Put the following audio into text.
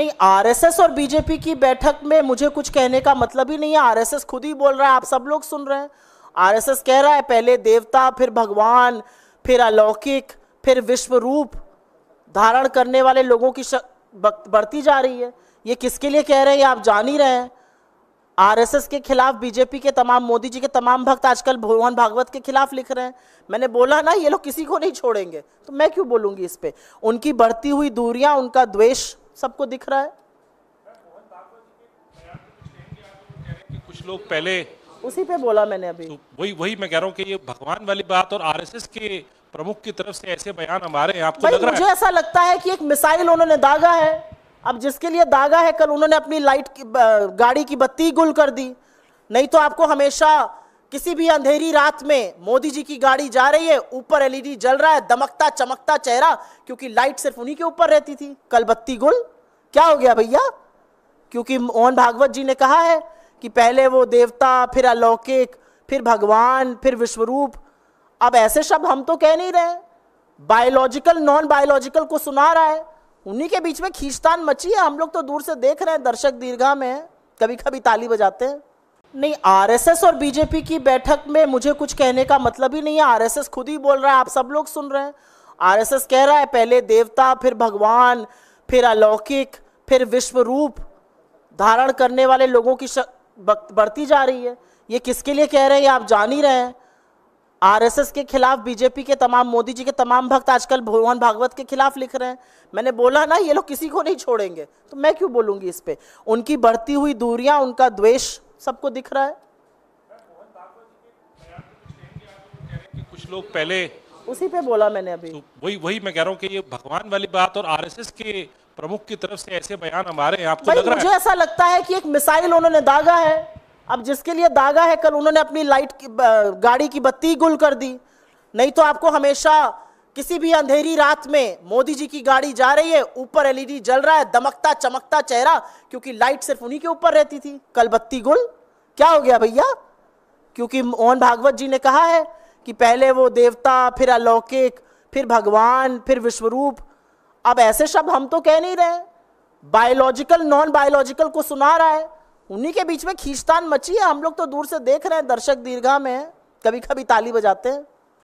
नहीं आरएसएस और बीजेपी की बैठक में मुझे कुछ कहने का मतलब ही नहीं है आरएसएस खुद ही बोल रहा है आप सब लोग सुन रहे हैं आरएसएस कह रहा है पहले देवता फिर भगवान फिर अलौकिक फिर विश्व रूप धारण करने वाले लोगों की बढ़ती जा रही है ये किसके लिए कह रहे हैं आप जान ही रहे हैं आरएसएस के खिलाफ बीजेपी के तमाम मोदी जी के तमाम भक्त आजकल भगवान भागवत के खिलाफ लिख रहे हैं मैंने बोला ना ये लोग किसी को नहीं छोड़ेंगे तो मैं क्यों बोलूंगी इस पर उनकी बढ़ती हुई दूरियां उनका द्वेष सबको दिख रहा है कुछ लोग पहले उसी पे बोला मैंने अभी तो वही वही मैं कह रहा हूँ कि ये भगवान वाली बात और आरएसएस के प्रमुख की तरफ से ऐसे बयान हमारे हैं आपको लग रहा मुझे है? ऐसा लगता है कि एक मिसाइल उन्होंने दागा है अब जिसके लिए दागा है कल उन्होंने अपनी लाइट की गाड़ी की बत्ती गुल कर दी नहीं तो आपको हमेशा किसी भी अंधेरी रात में मोदी जी की गाड़ी जा रही है ऊपर एलईडी जल रहा है दमकता चमकता चेहरा क्योंकि लाइट सिर्फ उन्हीं के ऊपर रहती थी कल बत्ती गुल क्या हो गया भैया क्योंकि मोहन भागवत जी ने कहा है कि पहले वो देवता फिर अलौकिक फिर भगवान फिर विश्वरूप अब ऐसे शब्द हम तो कह नहीं रहे बायोलॉजिकल नॉन बायोलॉजिकल को सुना रहा है उन्हीं के बीच में खींचतान मची है हम लोग तो दूर से देख रहे हैं दर्शक दीर्घा में कभी कभी ताली बजाते हैं नहीं आरएसएस और बीजेपी की बैठक में मुझे कुछ कहने का मतलब ही नहीं है आरएसएस खुद ही बोल रहा है आप सब लोग सुन रहे हैं आरएसएस कह रहा है पहले देवता फिर भगवान फिर अलौकिक फिर विश्व रूप धारण करने वाले लोगों की बढ़ती जा रही है ये किसके लिए कह रहे हैं ये आप जान ही रहे हैं आरएसएस के खिलाफ बीजेपी के तमाम मोदी जी के तमाम भक्त आजकल भगवान भागवत के खिलाफ लिख रहे हैं मैंने बोला ना ये लोग किसी को नहीं छोड़ेंगे तो मैं क्यों बोलूंगी इस पर उनकी बढ़ती हुई दूरियाँ उनका द्वेष सबको दिख रहा है कुछ लोग पहले उसी पे बोला मैंने अभी तो वही वही मैं कह रहा हूँ कि ये भगवान वाली बात और आरएसएस के प्रमुख की तरफ से ऐसे बयान हमारे आपको लग रहा मुझे है? ऐसा लगता है कि एक मिसाइल उन्होंने दागा है अब जिसके लिए दागा है कल उन्होंने अपनी लाइट की गाड़ी की बत्ती गुल कर दी नहीं तो आपको हमेशा किसी भी अंधेरी रात में मोदी जी की गाड़ी जा रही है ऊपर एलईडी जल रहा है दमकता चमकता चेहरा क्योंकि लाइट सिर्फ उन्हीं के ऊपर रहती थी कल बत्ती गुल क्या हो गया भैया क्योंकि मोहन भागवत जी ने कहा है कि पहले वो देवता फिर अलौकिक फिर भगवान फिर विश्वरूप अब ऐसे शब्द हम तो कह नहीं रहे बायोलॉजिकल नॉन बायोलॉजिकल को सुना रहा है उन्हीं के बीच में खींचतान मची है हम लोग तो दूर से देख रहे हैं दर्शक दीर्घा में कभी कभी ताली बजाते हैं